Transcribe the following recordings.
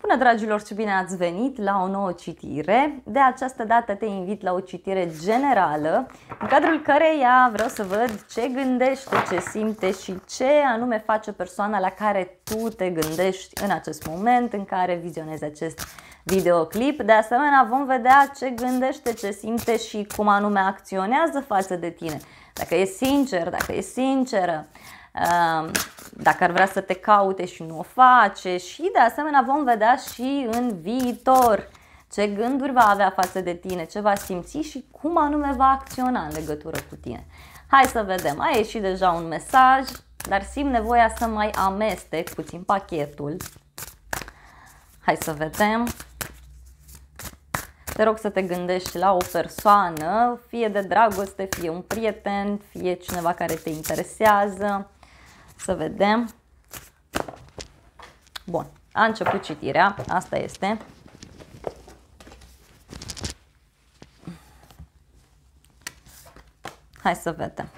Bună dragilor și bine ați venit la o nouă citire. De această dată te invit la o citire generală, în cadrul căreia vreau să văd ce gândește, ce simte și ce anume face persoana la care tu te gândești în acest moment în care vizionezi acest videoclip. De asemenea, vom vedea ce gândește, ce simte și cum anume acționează față de tine. Dacă e sincer, dacă e sinceră dacă ar vrea să te caute și nu o face și de asemenea vom vedea și în viitor ce gânduri va avea față de tine, ce va simți și cum anume va acționa în legătură cu tine. Hai să vedem, a ieșit deja un mesaj, dar simt nevoia să mai amestec puțin pachetul. Hai să vedem. Te rog să te gândești la o persoană, fie de dragoste, fie un prieten, fie cineva care te interesează să vedem. Bun, a început citirea, asta este. Hai să vedem.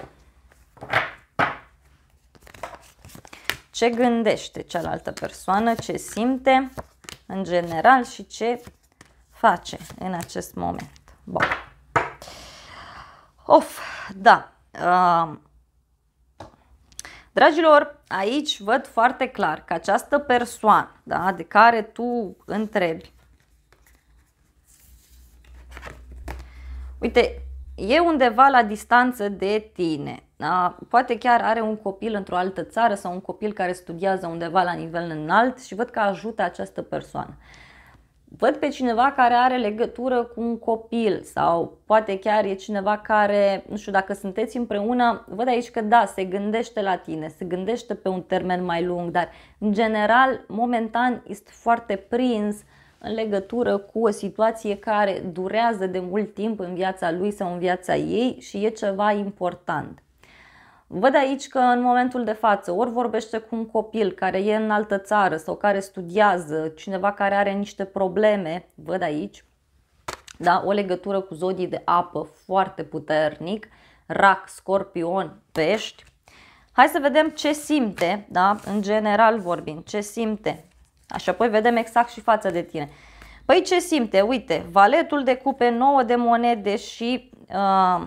Ce gândește cealaltă persoană, ce simte în general și ce face în acest moment. Bun. Of, da. Uh, Dragilor, aici văd foarte clar că această persoană da, de care tu întrebi, uite, e undeva la distanță de tine, da? poate chiar are un copil într-o altă țară sau un copil care studiază undeva la nivel înalt și văd că ajută această persoană văd pe cineva care are legătură cu un copil sau poate chiar e cineva care, nu știu, dacă sunteți împreună, văd aici că da, se gândește la tine, se gândește pe un termen mai lung, dar în general, momentan, este foarte prins în legătură cu o situație care durează de mult timp în viața lui sau în viața ei și e ceva important. Văd aici că în momentul de față ori vorbește cu un copil care e în altă țară sau care studiază, cineva care are niște probleme, văd aici, da, o legătură cu zodii de apă foarte puternic, rac, scorpion, pești. Hai să vedem ce simte, da, în general vorbind, ce simte. Așa, apoi vedem exact și fața de tine. Păi ce simte? Uite, valetul de cupe, 9 de monede și uh,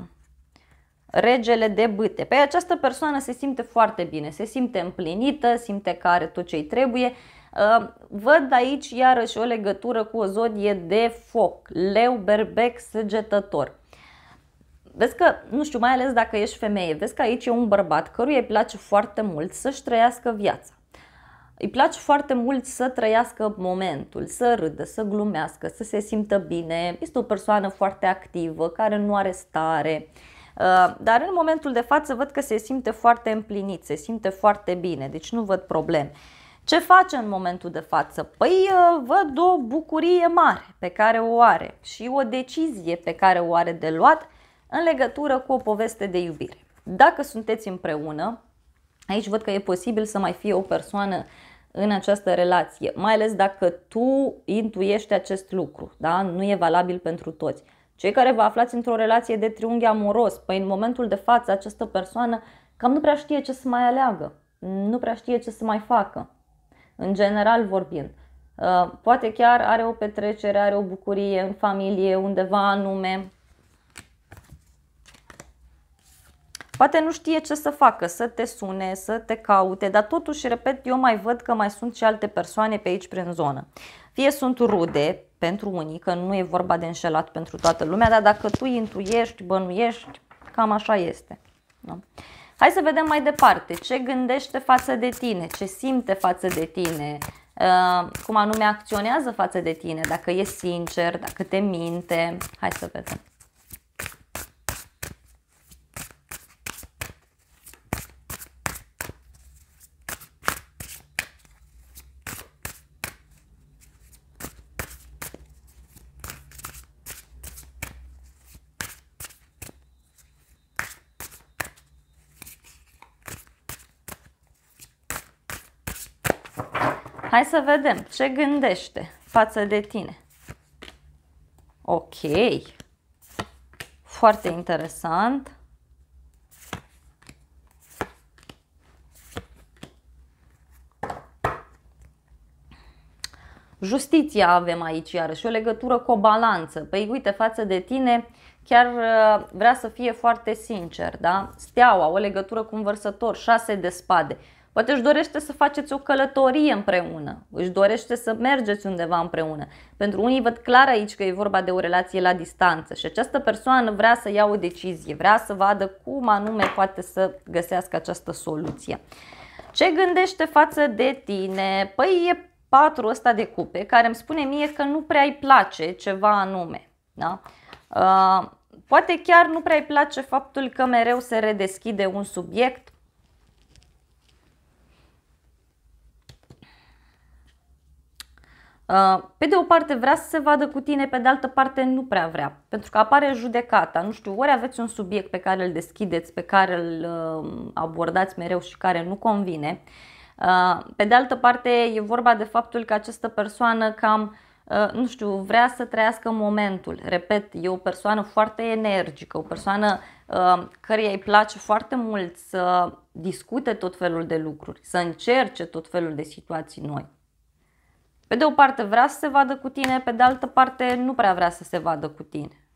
regele de bâte. Pe păi această persoană se simte foarte bine, se simte împlinită, simte că are tot ce îi trebuie. Uh, văd aici iarăși o legătură cu o zodie de foc, leu, berbec, săgetător. Vezi că, nu știu, mai ales dacă ești femeie, vezi că aici e un bărbat căruia îi place foarte mult să-și trăiască viața. Îi place foarte mult să trăiască momentul, să râdă, să glumească, să se simtă bine. Este o persoană foarte activă, care nu are stare. Uh, Uh, dar în momentul de față văd că se simte foarte împlinit, se simte foarte bine, deci nu văd probleme. Ce face în momentul de față? Păi uh, văd o bucurie mare pe care o are și o decizie pe care o are de luat în legătură cu o poveste de iubire. Dacă sunteți împreună, aici văd că e posibil să mai fie o persoană în această relație, mai ales dacă tu intuiești acest lucru, da? nu e valabil pentru toți. Cei care vă aflați într-o relație de triunghi amoros, păi în momentul de față această persoană cam nu prea știe ce să mai aleagă, nu prea știe ce să mai facă, în general vorbind. Uh, poate chiar are o petrecere, are o bucurie în familie, undeva anume. Poate nu știe ce să facă, să te sune, să te caute, dar totuși, repet, eu mai văd că mai sunt și alte persoane pe aici prin zonă. Fie sunt rude, pentru unii, că nu e vorba de înșelat pentru toată lumea, dar dacă tu intuiești, bănuiești, cam așa este. Da? Hai să vedem mai departe ce gândește față de tine, ce simte față de tine, uh, cum anume acționează față de tine, dacă e sincer, dacă te minte. Hai să vedem. Hai să vedem ce gândește față de tine. Ok. Foarte interesant. Justiția avem aici iarăși, o legătură cu o balanță. Păi uite, față de tine chiar uh, vrea să fie foarte sincer, da? Steaua, o legătură cu un vărsător, șase de spade. Poate își dorește să faceți o călătorie împreună, își dorește să mergeți undeva împreună. Pentru unii văd clar aici că e vorba de o relație la distanță și această persoană vrea să ia o decizie, vrea să vadă cum anume poate să găsească această soluție. Ce gândește față de tine? Păi e patru ăsta de cupe care îmi spune mie că nu prea îi place ceva anume. Da? Uh, poate chiar nu prea îi place faptul că mereu se redeschide un subiect, Uh, pe de o parte vrea să se vadă cu tine, pe de altă parte nu prea vrea, pentru că apare judecata. Nu știu, ori aveți un subiect pe care îl deschideți, pe care îl uh, abordați mereu și care nu convine. Uh, pe de altă parte e vorba de faptul că această persoană cam nu știu, vrea să trăiască momentul. Repet, e o persoană foarte energică, o persoană care căreia îi place foarte mult să discute tot felul de lucruri, să încerce tot felul de situații noi. Pe de o parte vrea să se vadă cu tine, pe de altă parte nu prea vrea să se vadă cu tine.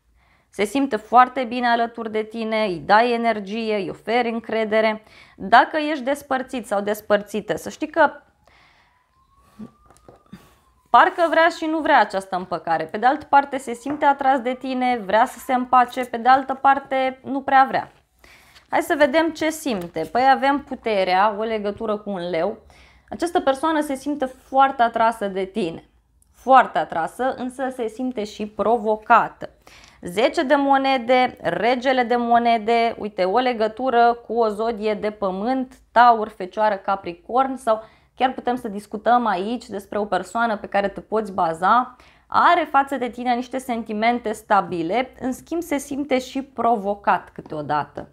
Se simte foarte bine alături de tine, îi dai energie, îi oferi încredere. Dacă ești despărțit sau despărțită, să știi că parcă vrea și nu vrea această împăcare. Pe de altă parte se simte atras de tine, vrea să se împace, pe de altă parte nu prea vrea. Hai să vedem ce simte. Păi avem puterea, o legătură cu un leu. Această persoană se simte foarte atrasă de tine, foarte atrasă, însă se simte și provocată. 10 de monede, regele de monede, uite, o legătură cu o zodie de pământ, taur, fecioară, capricorn sau chiar putem să discutăm aici despre o persoană pe care te poți baza, are față de tine niște sentimente stabile, în schimb se simte și provocat câteodată.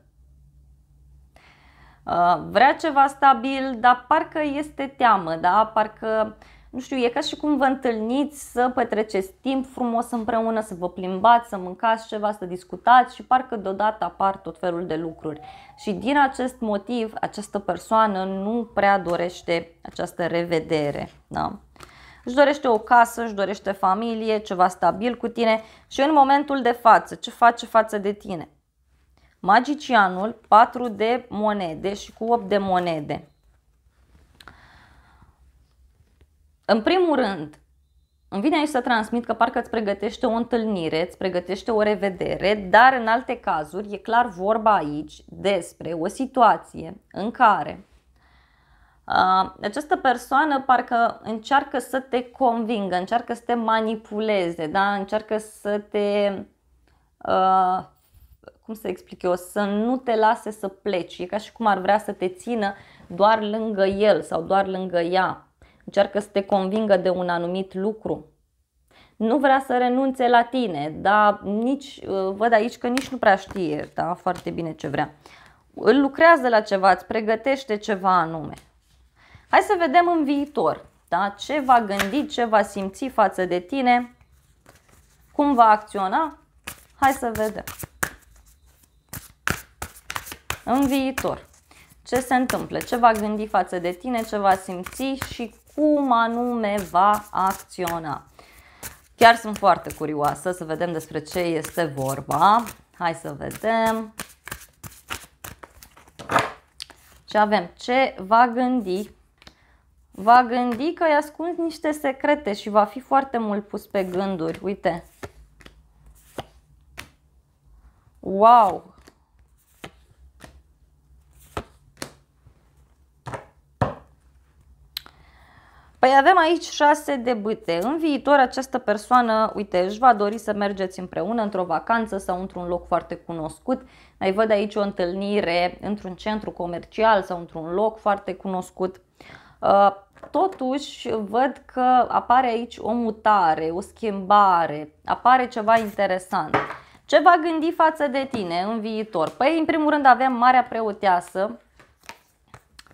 Uh, vrea ceva stabil, dar parcă este teamă, da? Parcă nu știu, e ca și cum vă întâlniți să petreceți timp frumos împreună, să vă plimbați, să mâncați ceva, să discutați și parcă deodată apar tot felul de lucruri. Și din acest motiv, această persoană nu prea dorește această revedere. Da? Își dorește o casă, își dorește familie, ceva stabil cu tine și în momentul de față, ce face față de tine? magicianul, 4 de monede și cu 8 de monede. În primul rând, îmi vine aici să transmit că parcă îți pregătește o întâlnire, îți pregătește o revedere, dar în alte cazuri e clar vorba aici despre o situație în care uh, această persoană parcă încearcă să te convingă, încearcă să te manipuleze, da? încearcă să te uh, cum să explic eu, să nu te lase să pleci. E ca și cum ar vrea să te țină doar lângă el sau doar lângă ea. Încearcă să te convingă de un anumit lucru. Nu vrea să renunțe la tine, dar nici, uh, văd aici că nici nu prea știe da, foarte bine ce vrea. Îl lucrează la ceva, îți pregătește ceva anume. Hai să vedem în viitor da, ce va gândi, ce va simți față de tine, cum va acționa. Hai să vedem în viitor. Ce se întâmplă? Ce va gândi față de tine, ce va simți și cum anume va acționa. Chiar sunt foarte curioasă să vedem despre ce este vorba. Hai să vedem. Ce avem? Ce va gândi? Va gândi că îi ascund niște secrete și va fi foarte mult pus pe gânduri. Uite! Wow! Păi avem aici șase de bâte. În viitor această persoană, uite, își va dori să mergeți împreună într-o vacanță sau într-un loc foarte cunoscut. Mai văd aici o întâlnire într-un centru comercial sau într-un loc foarte cunoscut. Uh, totuși, văd că apare aici o mutare, o schimbare, apare ceva interesant. Ce va gândi față de tine în viitor? Păi, în primul rând, avem Marea Preoteasă,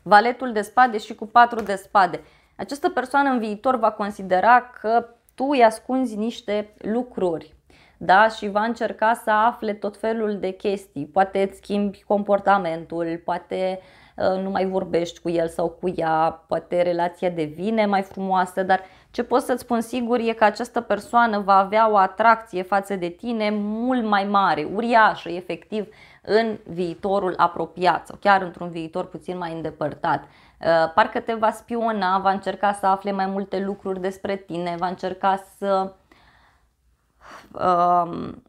Valetul de Spade și cu patru de Spade această persoană în viitor va considera că tu îi ascunzi niște lucruri da? și va încerca să afle tot felul de chestii. Poate îți schimbi comportamentul, poate uh, nu mai vorbești cu el sau cu ea, poate relația devine mai frumoasă, dar ce pot să-ți spun sigur e că această persoană va avea o atracție față de tine mult mai mare, uriașă, efectiv, în viitorul apropiat sau chiar într-un viitor puțin mai îndepărtat. Uh, parcă te va spiona, va încerca să afle mai multe lucruri despre tine, va încerca să um,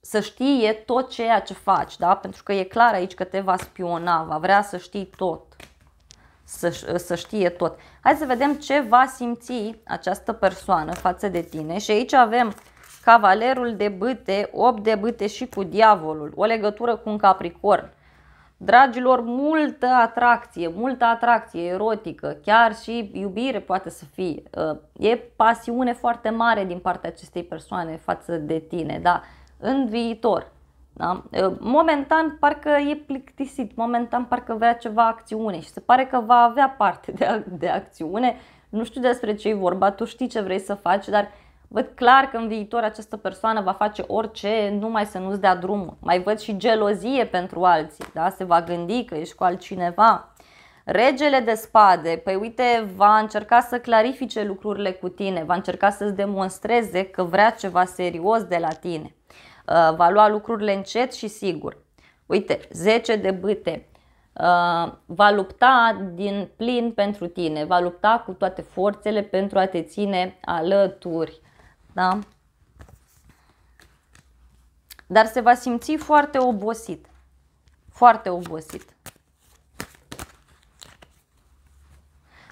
să știe tot ceea ce faci, da? pentru că e clar aici că te va spiona, va vrea să știi tot să, să știe tot. Hai să vedem ce va simți această persoană față de tine și aici avem cavalerul de băte, 8 de băte și cu diavolul, o legătură cu un capricorn. Dragilor, multă atracție, multă atracție erotică, chiar și iubire poate să fie. E pasiune foarte mare din partea acestei persoane față de tine, da? În viitor, da? Momentan parcă e plictisit, momentan parcă vrea ceva acțiune și se pare că va avea parte de, de acțiune. Nu știu despre ce e vorba, tu știi ce vrei să faci, dar văd clar că în viitor această persoană va face orice numai să nu-ți dea drumul. Mai văd și gelozie pentru alții, da? se va gândi că ești cu altcineva. Regele de spade, păi uite, va încerca să clarifice lucrurile cu tine, va încerca să-ți demonstreze că vrea ceva serios de la tine. Uh, va lua lucrurile încet și sigur. Uite, 10 de bâte, uh, va lupta din plin pentru tine, va lupta cu toate forțele pentru a te ține alături. Da? Dar se va simți foarte obosit. Foarte obosit.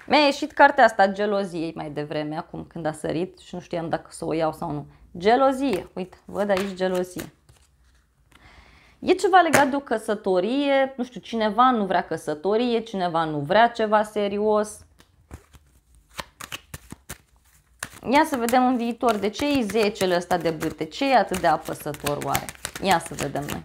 Mi-a ieșit cartea asta geloziei mai devreme, acum când a sărit și nu știam dacă să o iau sau nu. Gelozie. Uite, văd aici gelozie. E ceva legat de o căsătorie, nu știu, cineva nu vrea căsătorie, cineva nu vrea ceva serios. Ia să vedem în viitor, de ce e zecele ăsta de bâte? Ce e atât de apăsător oare? Ia să vedem noi.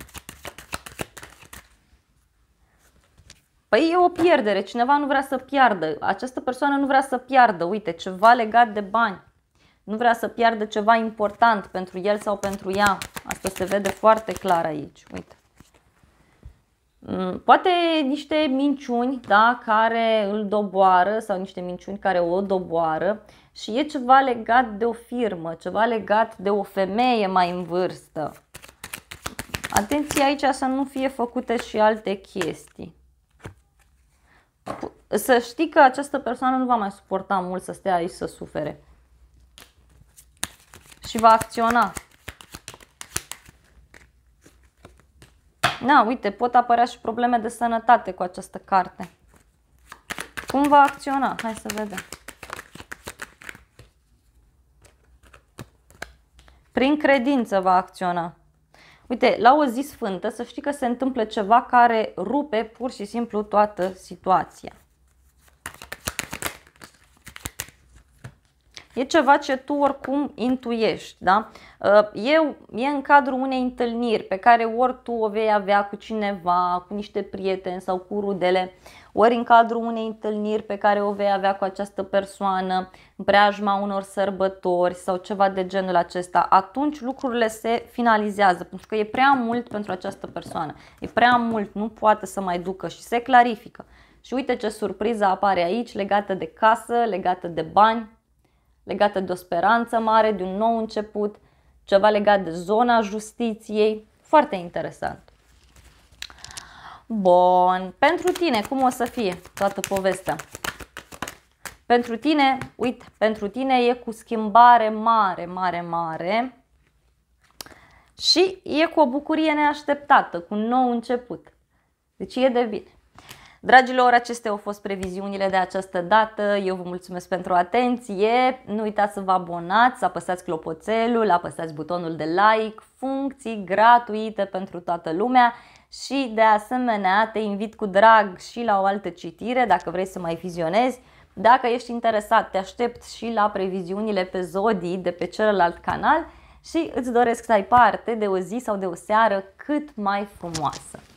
Păi e o pierdere, cineva nu vrea să piardă, această persoană nu vrea să piardă, uite, ceva legat de bani nu vrea să piardă ceva important pentru el sau pentru ea. Asta se vede foarte clar aici. Uite. Mm, poate niște minciuni da, care îl doboară sau niște minciuni care o doboară și e ceva legat de o firmă, ceva legat de o femeie mai în vârstă. Atenție aici să nu fie făcute și alte chestii. Să știi că această persoană nu va mai suporta mult să stea aici să sufere și va acționa. Na, uite, pot apărea și probleme de sănătate cu această carte. Cum va acționa? Hai să vedem. Prin credință va acționa. Uite, la o zi sfântă să știi că se întâmplă ceva care rupe pur și simplu toată situația. e ceva ce tu oricum intuiești. Da? Ă, e, e în cadrul unei întâlniri pe care ori tu o vei avea cu cineva, cu niște prieteni sau cu rudele, ori în cadrul unei întâlniri pe care o vei avea cu această persoană, în preajma unor sărbători sau ceva de genul acesta, atunci lucrurile se finalizează, pentru că e prea mult pentru această persoană. E prea mult, nu poate să mai ducă și se clarifică. Și uite ce surpriză apare aici legată de casă, legată de bani, legată de o speranță mare, de un nou început, ceva legat de zona justiției. Foarte interesant. Bun, pentru tine cum o să fie toată povestea? Pentru tine, uite, pentru tine e cu schimbare mare, mare, mare și e cu o bucurie neașteptată, cu un nou început. Deci e de bine. Dragilor, acestea au fost previziunile de această dată. Eu vă mulțumesc pentru atenție. Nu uitați să vă abonați, să apăsați clopoțelul, apăsați butonul de like, funcții gratuite pentru toată lumea și de asemenea te invit cu drag și la o altă citire dacă vrei să mai vizionezi. Dacă ești interesat, te aștept și la previziunile pe zodii de pe celălalt canal și îți doresc să ai parte de o zi sau de o seară cât mai frumoasă.